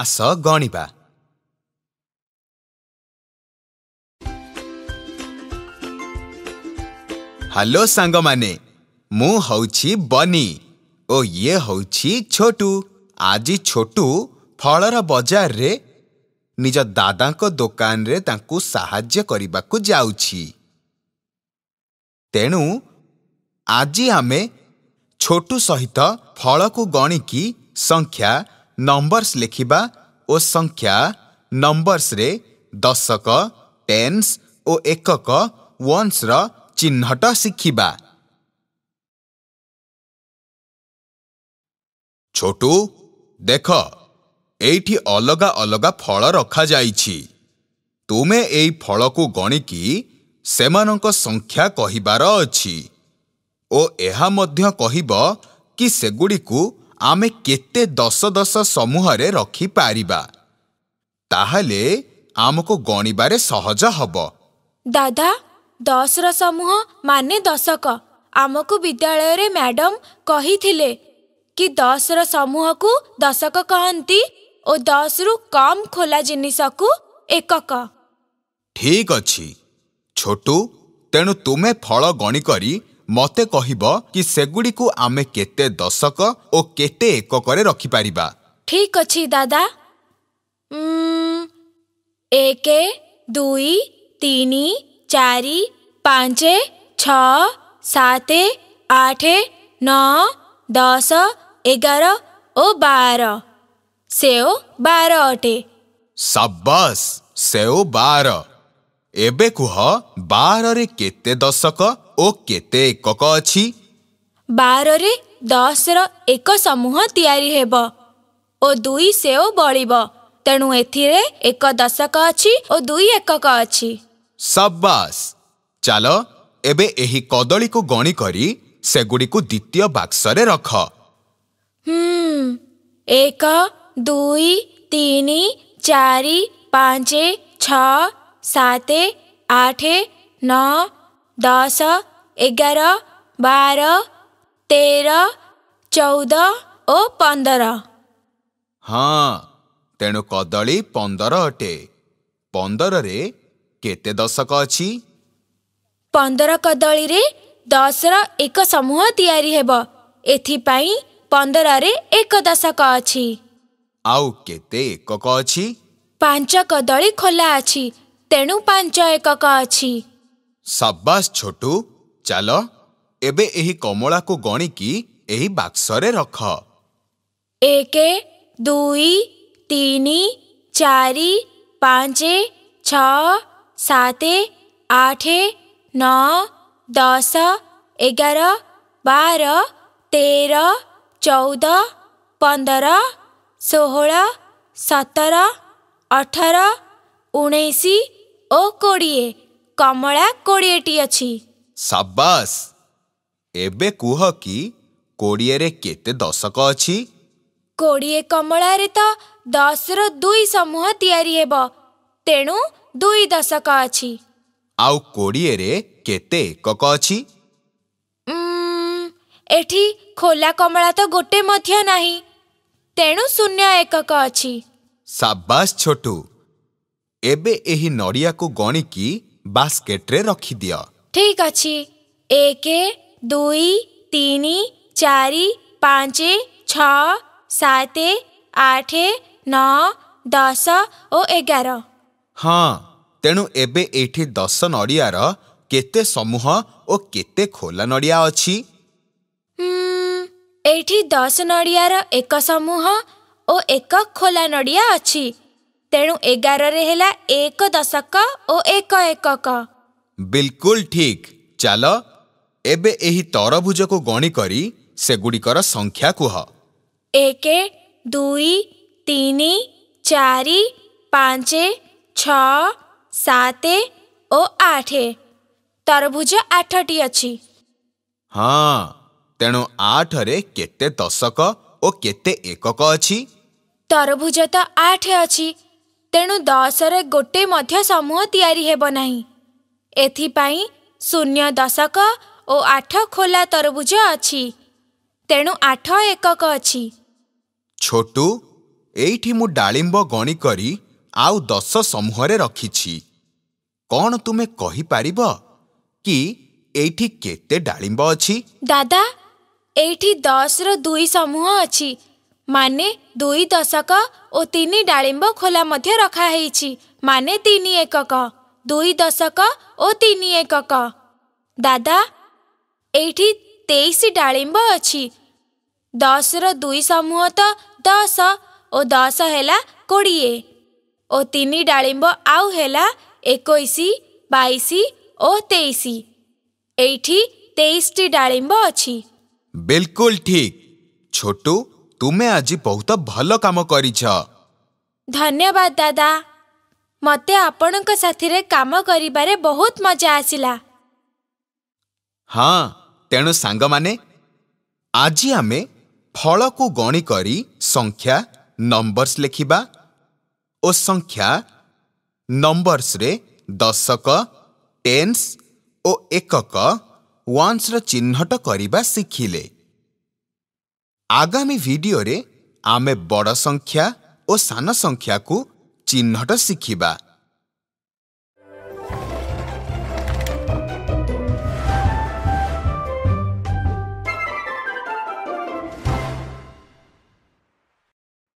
ଆସ ଗଣିବା ହ୍ୟାଲୋ ସାଙ୍ଗମାନେ ମୁଁ ହେଉଛି ବନି ଓ ଇଏ ହେଉଛି ଛୋଟୁ ଆଜି ଛୋଟୁ ଫଳର ବଜାରରେ ନିଜ ଦାଦାଙ୍କ ଦୋକାନରେ ତାଙ୍କୁ ସାହାଯ୍ୟ କରିବାକୁ ଯାଉଛି ତେଣୁ ଆଜି ଆମେ ଛୋଟୁ ସହିତ ଫଳକୁ ଗଣିକି ସଂଖ୍ୟା नंबर्स लेखिबा ओ संख्या नंबर्स रे दशक टेन्स ओ एकक वन्स र चिन्हट सिखिबा छोटु देख एठी अलगा अलगा फल रखा जाइछि तुमे एई फल को गणिकी कि सेमानक संख्या कहिबार अछि ओ एहा मध्य कहिबो कि सेगुडी को ଆମେ କେତେ ଦଶ ଦଶ ସମୂହରେ ରଖିପାରିବା ତାହେଲେ ଆମକୁ ଗଣିବାରେ ସହଜ ହେବ ଦାଦା ଦଶର ସମୂହ ମାନେ ଦଶକ ଆମକୁ ବିଦ୍ୟାଳୟରେ ମ୍ୟାଡମ୍ କହିଥିଲେ କି ଦଶର ସମୂହକୁ ଦଶକ କହନ୍ତି ଓ ଦଶରୁ କମ୍ ଖୋଲା ଜିନିଷକୁ ଏକକ ଠିକ୍ ଅଛି ଛୋଟୁ ତେଣୁ ତୁମେ ଫଳ ଗଣି କରି ମୋତେ କହିବ କି ସେଗୁଡ଼ିକୁ ଆମେ କେତେ ଦଶକ ଓ କେତେ ଏକକରେ ରଖିପାରିବା ଠିକ୍ ଅଛି ଦାଦା ଏକ ଦୁଇ ତିନି ଚାରି ପାଞ୍ଚ ଛଅ ସାତ ଆଠ ନଅ ଦଶ ଏଗାର ଓ ବାର ସେଓ ବାର ଅଟେ ସାବାସ ସେଓ ବାର ଏବେ କୁହ ବାରରେ କେତେ ଦଶକ ଓ କେତେ ଏକକ ଅଛି ବାରରେ ଦଶର ଏକ ସମୂହ ତିଆରି ହେବ ଓ ଦୁଇ ସେଓ ବଳିବ ତେଣୁ ଏଥିରେ ଏକ ଦଶକ ଅଛି ଓ ଦୁଇ ଏକକ ଅଛି ସାବାସ୍ ଚାଲ ଏବେ ଏହି କଦଳୀକୁ ଗଣି କରି ସେଗୁଡ଼ିକୁ ଦ୍ୱିତୀୟ ବାକ୍ସରେ ରଖ ଏକ ଦୁଇ ତିନି ଚାରି ପାଞ୍ଚ ଛଅ ସାତ ଆଠ ନଅ ଦଶ ଏଗାର ବାର ତେର ଚଉଦ ଓ ପନ୍ଦର ହଁ ତେଣୁ କଦଳୀ ପନ୍ଦର ଅଟେ ପନ୍ଦରରେ କେତେ ଦଶକ ଅଛି ପନ୍ଦର କଦଳୀରେ ଦଶର ଏକ ସମୂହ ତିଆରି ହେବ ଏଥିପାଇଁ ପନ୍ଦରରେ ଏକ ଦଶକ ଅଛି ଆଉ କେତେ ଏକକ ଅଛି ପାଞ୍ଚ କଦଳୀ ଖୋଲା ଅଛି ତେଣୁ ପାଞ୍ଚ ଏକକ ଅଛି ସାବାସ୍ ଛୋଟୁ ଚାଲ ଏବେ ଏହି କମଳାକୁ ଗଣିକି ଏହି ବାକ୍ସରେ ରଖ ଏକ ଦୁଇ ତିନି ଚାରି ପାଞ୍ଚ ଛଅ ସାତ ଆଠ ନଅ ଦଶ ଏଗାର ବାର ତେର ଚଉଦ ପନ୍ଦର ଷୋହଳ ସତର ଅଠର ଉଣେଇଶ ଓ କୋଡ଼ିଏ କମଳା କୋଡ଼ିଏଟି ଅଛି ସାବାସ ଏବେ କୁହ କି କୋଡ଼ିଏରେ କେତେ ଦଶକ ଅଛି କୋଡ଼ିଏ କମଳାରେ ତ ଦଶର ଦୁଇ ସମୂହ ତିଆରି ହେବ ତେଣୁ ଦୁଇ ଦଶକ ଅଛି ଆଉ କୋଡ଼ିଏରେ କେତେ ଏକକ ଅଛି ଏଠି ଖୋଲା କମଳା ତ ଗୋଟେ ମଧ୍ୟ ନାହିଁ ତେଣୁ ଶୂନ୍ୟ ଏକକ ଅଛି ସାବାସ ଛୋଟୁ ଏବେ ଏହି ନଡ଼ିଆକୁ ଗଣିକି ବାସ୍କେଟରେ ରଖିଦିଅ ଠିକ୍ ଅଛି ଏକ ଦୁଇ ତିନି ଚାରି ପାଞ୍ଚ ଛଅ ସାତ ଆଠ ନଅ ଦଶ ଓ ଏଗାର ହଁ ତେଣୁ ଏବେ ଏଇଠି ଦଶ ନଡ଼ିଆର କେତେ ସମୂହ ଓ କେତେ ଖୋଲା ନଡ଼ିଆ ଅଛି ଏଇଠି ଦଶ ନଡ଼ିଆର ଏକ ସମୂହ ଓ ଏକ ଖୋଲା ନଡ଼ିଆ ଅଛି ତେଣୁ ଏଗାରରେ ହେଲା ଏକ ଦଶକ ଓ ଏକ ଏକକ ବିଲକୁଲ ଠିକ୍ ଚାଲ ଏବେ ଏହି ତରଭୁଜକୁ ଗଣି କରି ସେଗୁଡ଼ିକର ସଂଖ୍ୟା କୁହ ଏକ ଦୁଇ ତିନି ଚାରି ପାଞ୍ଚ ଛଅ ସାତ ଓ ଆଠ ତରଭୁଜ ଆଠଟି ଅଛି ହଁ ତେଣୁ ଆଠରେ କେତେ ଦଶକ ଓ କେତେ ଏକକ ଅଛି ତରଭୁଜ ତ ଆଠ ଅଛି ତେଣୁ ଦଶରେ ଗୋଟେ ମଧ୍ୟ ସମୂହ ତିଆରି ହେବ ନାହିଁ ଏଥିପାଇଁ ଶୂନ୍ୟ ଦଶକ ଓ ଆଠ ଖୋଲା ତରଭୁଜ ଅଛି ତେଣୁ ଆଠ ଏକକ ଅଛି ଛୋଟୁ ଏଇଠି ମୁଁ ଡାଳିମ୍ବ ଗଣି କରି ଆଉ ଦଶ ସମୂହରେ ରଖିଛି କ'ଣ ତୁମେ କହିପାରିବ କି ଏଇଠି କେତେ ଡାଳିମ୍ବ ଅଛି ଦାଦା ଏଇଠି ଦଶର ଦୁଇ ସମୂହ ଅଛି ମାନେ ଦୁଇ ଦଶକ ଓ ତିନି ଡାଳିମ୍ବ ଖୋଲା ମଧ୍ୟ ରଖାହେଇଛି ମାନେ ତିନି ଏକକ ଦୁଇ ଦଶକ ଓ ତିନି ଏକକ ଦାଦା ଏଇଠି ତେଇଶ ଡାଳିମ୍ବ ଅଛି ଦଶର ଦୁଇ ସମୂହ ତ ଦଶ ଓ ଦଶ ହେଲା କୋଡ଼ିଏ ଓ ତିନି ଡାଳିମ୍ବ ଆଉ ହେଲା ଏକୋଇଶ ବାଇଶ ଓ ତେଇଶ ଏଇଠି ତେଇଶଟି ଡାଳିମ୍ବ ଅଛି ବିଲକୁଲ ଠିକ୍ ଛୋଟୁ तमे आजै बहुतो भलो काम करीछ धन्यवाद दादा मते आपणक साथीरे काम करि बारे बहुत मजा आसिला हाँ, टेनो सांग माने आजि आमे फलक गुणी करी संख्या नम्बर्स लेखिबा और संख्या नम्बर्स रे दशक टेन्स और एकक वन्स रो चिन्हट करिबा ଆଗାମୀ ଭିଡିଓରେ ଆମେ ବଡ଼ ସଂଖ୍ୟା ଓ ସାନ ସଂଖ୍ୟାକୁ ଚିହ୍ନଟ ଶିଖିବା